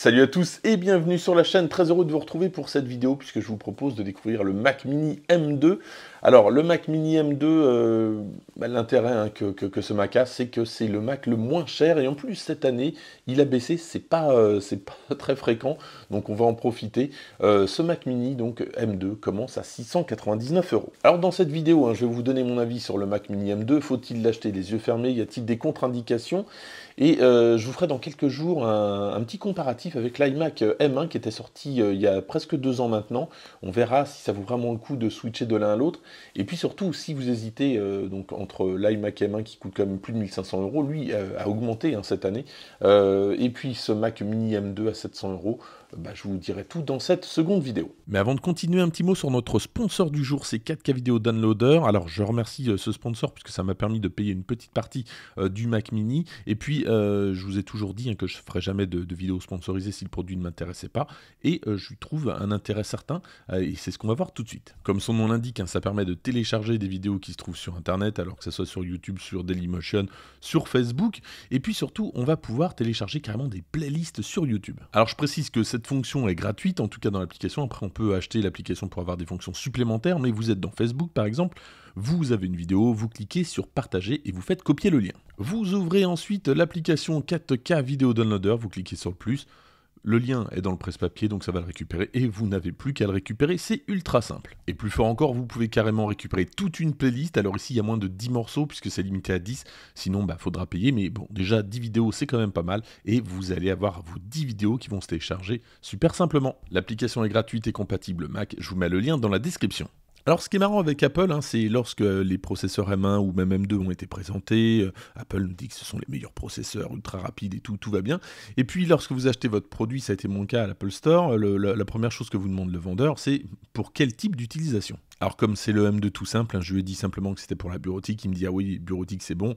Salut à tous et bienvenue sur la chaîne, très heureux de vous retrouver pour cette vidéo puisque je vous propose de découvrir le Mac Mini M2. Alors le Mac Mini M2, euh, bah, l'intérêt hein, que, ce Mac a, c'est que c'est le Mac le moins cher et en plus cette année il a baissé, c'est pas, euh, pas très fréquent donc on va en profiter. Euh, ce Mac Mini donc M2 commence à 699 euros. Alors dans cette vidéo hein, je vais vous donner mon avis sur le Mac Mini M2, faut-il l'acheter les yeux fermés, y a-t-il des contre-indications et je vous ferai dans quelques jours un petit comparatif avec l'iMac euh, M1 qui était sorti euh, il y a presque deux ans maintenant. On verra si ça vaut vraiment le coup de switcher de l'un à l'autre. Et puis surtout, si vous hésitez euh, donc entre l'iMac M1 qui coûte quand même plus de 1500 euros, lui a augmenté hein, cette année, et puis ce Mac Mini M2 à 700 euros. Bah, je vous dirai tout dans cette seconde vidéo. Mais avant de continuer, un petit mot sur notre sponsor du jour, c'est 4K Video Downloader. Alors je remercie ce sponsor puisque ça m'a permis de payer une petite partie du Mac Mini. Et puis je vous ai toujours dit hein, que je ne ferai jamais de, vidéo sponsor si le produit ne m'intéressait pas. Et euh, je trouve un intérêt certain, euh, et c'est ce qu'on va voir tout de suite. Comme son nom l'indique, hein, ça permet de télécharger des vidéos qui se trouvent sur Internet, alors que ce soit sur YouTube, sur Dailymotion, sur Facebook. Et puis surtout, on va pouvoir télécharger carrément des playlists sur YouTube. Alors je précise que cette fonction est gratuite, en tout cas dans l'application. Après, on peut acheter l'application pour avoir des fonctions supplémentaires, mais vous êtes dans Facebook par exemple vous avez une vidéo, vous cliquez sur partager et vous faites copier le lien. Vous ouvrez ensuite l'application 4K Video Downloader, vous cliquez sur le plus, le lien est dans le presse-papier, donc ça va le récupérer et vous n'avez plus qu'à le récupérer, c'est ultra simple. Et plus fort encore, vous pouvez carrément récupérer toute une playlist. Alors ici, il y a moins de 10 morceaux puisque c'est limité à 10, sinon bah faudra payer, mais bon, déjà 10 vidéos, c'est quand même pas mal et vous allez avoir vos 10 vidéos qui vont se télécharger super simplement. L'application est gratuite et compatible Mac, je vous mets le lien dans la description. Alors ce qui est marrant avec Apple, hein, c'est lorsque les processeurs M1 ou même M2 ont été présentés, euh, Apple nous dit que ce sont les meilleurs processeurs, ultra rapides et tout, tout va bien. Et puis lorsque vous achetez votre produit, ça a été mon cas à l'Apple Store, la, première chose que vous demande le vendeur, c'est pour quel type d'utilisation alors comme c'est le M2 tout simple, hein, je lui ai dit simplement que c'était pour la bureautique, il me dit ah oui, bureautique c'est bon,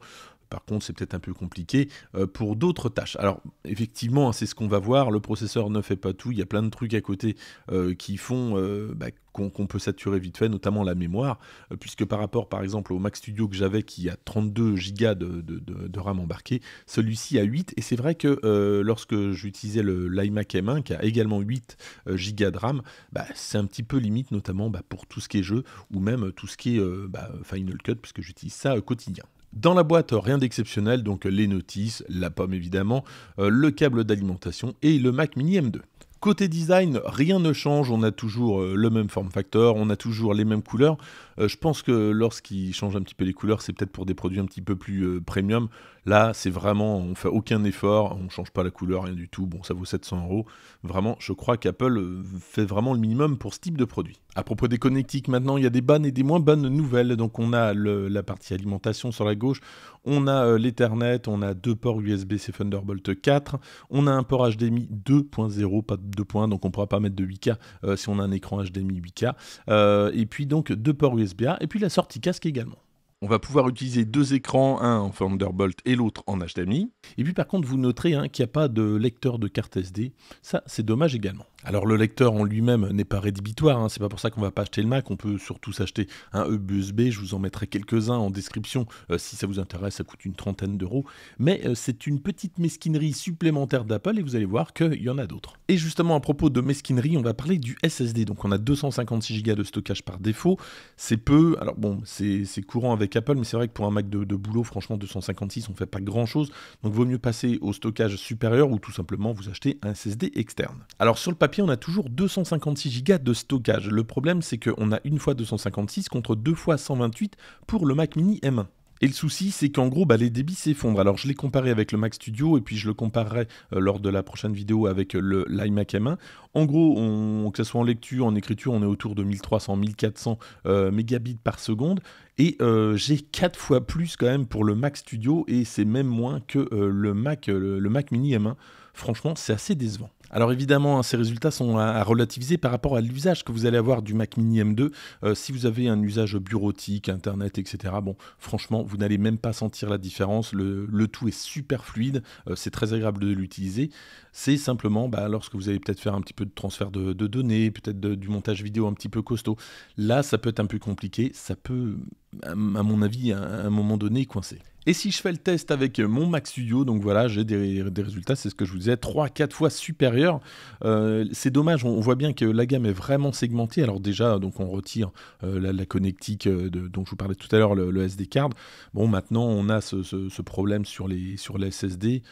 par contre, c'est peut-être un peu compliqué euh, pour d'autres tâches. Alors, effectivement, hein, c'est ce qu'on va voir. Le processeur ne fait pas tout. Il y a plein de trucs à côté euh, qui font euh, bah, qu'on peut saturer vite fait, notamment la mémoire, puisque par rapport par exemple au Mac Studio que j'avais qui a 32 Go de, RAM embarqué, celui-ci a 8, et c'est vrai que lorsque j'utilisais l'iMac M1 qui a également 8 Go de RAM, bah, c'est un petit peu limite, notamment bah, pour tout ce qui est jeu, ou même tout ce qui est bah, Final Cut, puisque j'utilise ça au quotidien. Dans la boîte, rien d'exceptionnel, donc les notices, la pomme évidemment, euh, le câble d'alimentation et le Mac Mini M2. Côté design, rien ne change, on a toujours euh, le même form factor, on a toujours les mêmes couleurs. Euh, je pense que lorsqu'ils changent un petit peu les couleurs, c'est peut-être pour des produits un petit peu plus premium. Là, c'est vraiment, on ne fait aucun effort, on ne change pas la couleur, rien du tout. Bon, ça vaut 700 euros. Vraiment, je crois qu'Apple fait vraiment le minimum pour ce type de produit. À propos des connectiques, maintenant, il y a des bonnes et des moins bonnes nouvelles. Donc, on a la partie alimentation sur la gauche, on a euh, l'Ethernet, on a deux ports USB-C Thunderbolt 4, on a un port HDMI 2.0, pas 2.1, donc on ne pourra pas mettre de 8K euh, si on a un écran HDMI 8K. Euh, et puis, donc, deux ports USB-A, et puis la sortie casque également on va pouvoir utiliser deux écrans, un en Thunderbolt et l'autre en HDMI. Et puis par contre, vous noterez hein, qu'il n'y a pas de lecteur de carte SD. Ça, c'est dommage également. Alors le lecteur en lui-même n'est pas rédhibitoire, hein. c'est pas pour ça qu'on va pas acheter le Mac, on peut surtout s'acheter un USB, je vous en mettrai quelques-uns en description euh, si ça vous intéresse, ça coûte une trentaine d'euros, mais euh, c'est une petite mesquinerie supplémentaire d'Apple et vous allez voir qu'il y en a d'autres. Et justement à propos de mesquinerie, on va parler du SSD, donc on a 256 Go de stockage par défaut, c'est peu, alors bon c'est courant avec Apple, mais c'est vrai que pour un Mac de, boulot, franchement, 256, on fait pas grand chose. Donc, vaut mieux passer au stockage supérieur ou tout simplement vous acheter un SSD externe. Alors, sur le papier, on a toujours 256 Go de stockage. Le problème, c'est qu'on a une fois 256 contre deux fois 128 pour le Mac Mini M1. Et le souci, c'est qu'en gros, bah, les débits s'effondrent. Alors, je l'ai comparé avec le Mac Studio et puis je le comparerai euh, lors de la prochaine vidéo avec euh, le l'iMac M1. En gros, on, que ce soit en lecture, en écriture, on est autour de 1300, 1400 euh, mégabits par seconde. Et j'ai 4 fois plus quand même pour le Mac Studio et c'est même moins que le, Mac, le Mac Mini M1. Franchement, c'est assez décevant. Alors évidemment, hein, ces résultats sont à, relativiser par rapport à l'usage que vous allez avoir du Mac Mini M2. Euh, si vous avez un usage bureautique, Internet, etc., bon, franchement, vous n'allez même pas sentir la différence. Le, tout est super fluide, euh, c'est très agréable de l'utiliser. C'est simplement bah, lorsque vous allez peut-être faire un petit peu de transfert de, de données, peut-être du montage vidéo un petit peu costaud. Là, ça peut être un peu compliqué, ça peut à mon avis, à un moment donné, coincé. Et si je fais le test avec mon Mac Studio, donc voilà, j'ai des, résultats, c'est ce que je vous disais, 3-4 fois supérieurs, euh, c'est dommage, on, voit bien que la gamme est vraiment segmentée. Alors déjà, donc on retire euh, la, connectique euh, dont je vous parlais tout à l'heure, le, SD card. Bon, maintenant on a ce, problème sur les, sur les SSD.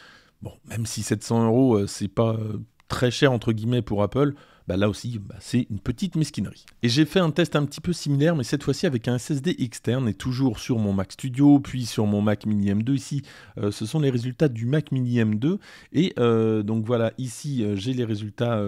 Bon, même si 700 euros, c'est pas très cher entre guillemets pour Apple bah, là aussi, bah, c'est une petite mesquinerie. Et j'ai fait un test un petit peu similaire, mais cette fois-ci avec un SSD externe et toujours sur mon Mac Studio, puis sur mon Mac Mini M2. Ici, euh, ce sont les résultats du Mac Mini M2. Et euh, donc voilà, ici, euh, j'ai les résultats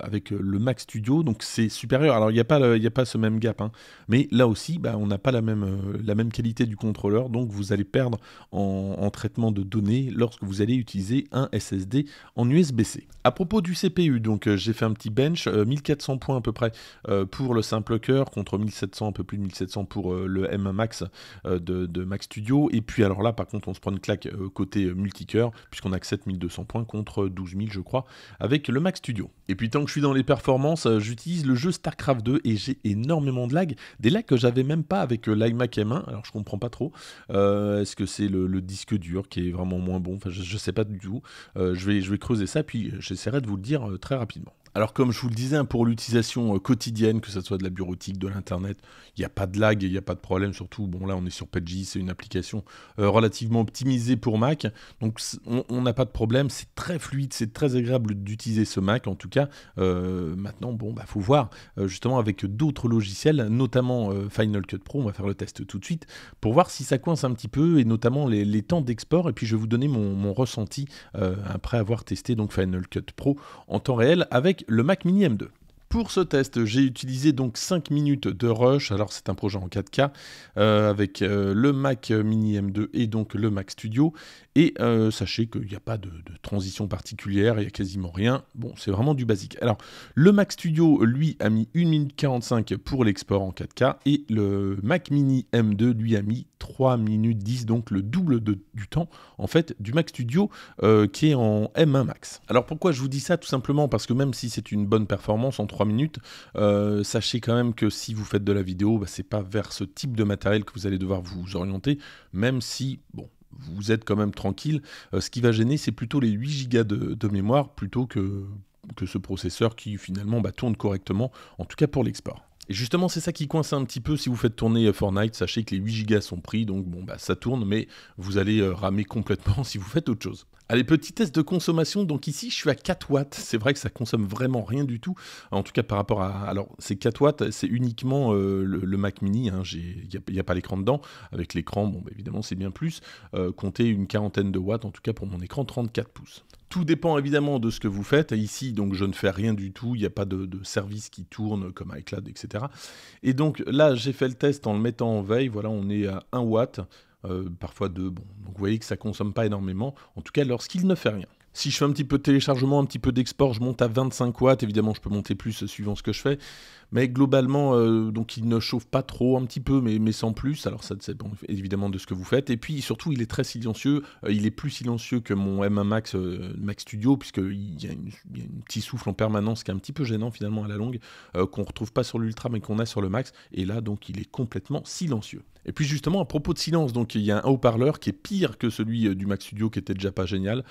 avec le Mac Studio, donc c'est supérieur. Alors, il n'y a, pas a pas ce même gap, hein. mais là aussi, bah, on n'a pas la même, la même qualité du contrôleur, donc vous allez perdre en, traitement de données lorsque vous allez utiliser un SSD en USB-C. À propos du CPU, donc j'ai fait un petit bench 1400 euh, points à peu près euh, pour le simple cœur, contre 1700, un peu plus de 1700 pour euh, le M Max de, Max Studio. Et puis alors là, par contre, on se prend une claque côté multicœur, puisqu'on a que 7200 points contre 12000, je crois, avec le Max Studio. Et puis tant que je suis dans les performances, j'utilise le jeu StarCraft 2 et j'ai énormément de lags des lags que j'avais même pas avec l'iMac M1, alors je comprends pas trop. Est-ce que c'est le, disque dur qui est vraiment moins bon Enfin, je, sais pas du tout. je, vais, je vais creuser ça, puis j'essaierai de vous le dire très rapidement. Alors comme je vous le disais, hein, pour l'utilisation euh, quotidienne, que ce soit de la bureautique, de l'internet, il n'y a pas de lag, il n'y a pas de problème. Surtout, bon là on est sur Pedgy, c'est une application euh, relativement optimisée pour Mac, donc on n'a pas de problème. C'est très fluide, c'est très agréable d'utiliser ce Mac en tout cas. Euh, maintenant, bon bah faut voir justement avec d'autres logiciels, notamment Final Cut Pro, on va faire le test tout de suite pour voir si ça coince un petit peu et notamment les, temps d'export. Et puis je vais vous donner mon, ressenti après avoir testé donc Final Cut Pro en temps réel avec le Mac Mini M2. Pour ce test, j'ai utilisé donc 5 minutes de Rush. Alors c'est un projet en 4K euh, avec euh, le Mac Mini M2 et donc le Mac Studio. Et euh, sachez qu'il n'y a pas de, transition particulière, il n'y a quasiment rien. Bon, c'est vraiment du basique. Alors le Mac Studio, lui, a mis 1 minute 45 pour l'export en 4K. Et le Mac Mini M2, lui, a mis 3 minutes 10, donc le double du temps en fait du Mac Studio qui est en M1 Max. Alors pourquoi je vous dis ça Tout simplement parce que même si c'est une bonne performance en 3 minutes. Euh, sachez quand même que si vous faites de la vidéo, bah, c'est pas vers ce type de matériel que vous allez devoir vous orienter, même si, bon, vous êtes quand même tranquille. Euh, ce qui va gêner, c'est plutôt les 8 gigas de, mémoire plutôt que, que ce processeur qui finalement bah, tourne correctement, en tout cas pour l'export. Et justement, c'est ça qui coince un petit peu si vous faites tourner euh, Fortnite. Sachez que les 8 gigas sont pris, donc bon, bah, ça tourne, mais vous allez ramer complètement si vous faites autre chose. Allez, petit test de consommation. Donc ici, je suis à 4 watts. C'est vrai que ça consomme vraiment rien du tout. En tout cas, par rapport à... Alors, c'est 4 watts, c'est uniquement euh, le, Mac mini. Hein. Il n'y a, pas l'écran dedans. Avec l'écran, bon, bah, évidemment, c'est bien plus. Euh, comptez une quarantaine de watts, en tout cas pour mon écran 34 pouces. Tout dépend évidemment de ce que vous faites. Ici, donc, je ne fais rien du tout. Il n'y a pas de, de, service qui tourne comme iCloud, etc. Et donc là, j'ai fait le test en le mettant en veille. Voilà, on est à 1 watt. Euh, parfois de Bon, donc vous voyez que ça consomme pas énormément, en tout cas lorsqu'il ne fait rien. Si je fais un petit peu de téléchargement, un petit peu d'export, je monte à 25 watts. Évidemment, je peux monter plus suivant ce que je fais. Mais globalement, euh, donc il ne chauffe pas trop, un petit peu, mais, mais sans plus. Alors ça dépend évidemment de ce que vous faites. Et puis surtout, il est très silencieux. Euh, il est plus silencieux que mon M1 Max, Max Studio, puisqu'il y a un petit souffle en permanence qui est un petit peu gênant finalement à la longue, qu'on ne retrouve pas sur l'Ultra, mais qu'on a sur le Max. Et là, donc, il est complètement silencieux. Et puis justement, à propos de silence, donc il y a un haut-parleur qui est pire que celui euh, du Mac Studio qui était déjà pas génial.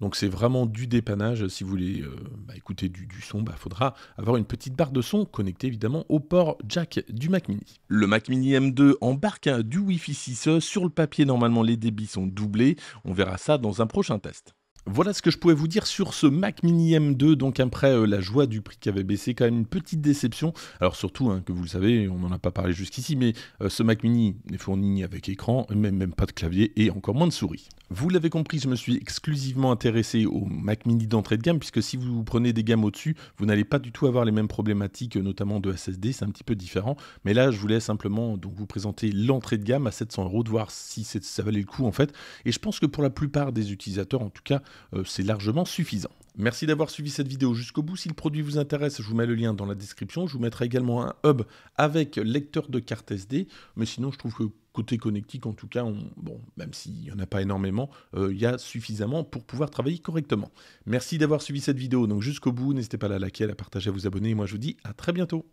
Donc c'est vraiment du dépannage. Si vous voulez euh, bah, écouter du, son, il bah, faudra avoir une petite barre de son connectée évidemment au port jack du Mac Mini. Le Mac Mini M2 embarque hein, du Wi-Fi 6 e Sur le papier, normalement, les débits sont doublés. On verra ça dans un prochain test. Voilà ce que je pouvais vous dire sur ce Mac Mini M2. Donc après euh, la joie du prix qui avait baissé, quand même une petite déception. Alors surtout hein, que vous le savez, on n'en a pas parlé jusqu'ici, mais euh, ce Mac Mini n'est fourni avec écran, même, même pas de clavier et encore moins de souris. Vous l'avez compris, je me suis exclusivement intéressé au Mac Mini d'entrée de gamme, puisque si vous prenez des gammes au-dessus, vous n'allez pas du tout avoir les mêmes problématiques, euh, notamment de SSD, c'est un petit peu différent. Mais là, je voulais simplement donc, vous présenter l'entrée de gamme à 700 euros, de voir si ça valait le coup en fait. Et je pense que pour la plupart des utilisateurs, en tout cas, euh, c'est largement suffisant. Merci d'avoir suivi cette vidéo jusqu'au bout. Si le produit vous intéresse, je vous mets le lien dans la description. Je vous mettrai également un hub avec lecteur de carte SD. Mais sinon, je trouve que côté connectique, en tout cas, bon, même s'il n'y en a pas énormément, euh, il y a suffisamment pour pouvoir travailler correctement. Merci d'avoir suivi cette vidéo donc jusqu'au bout. N'hésitez pas à la liker, à la partager, à vous abonner. Et moi, je vous dis à très bientôt.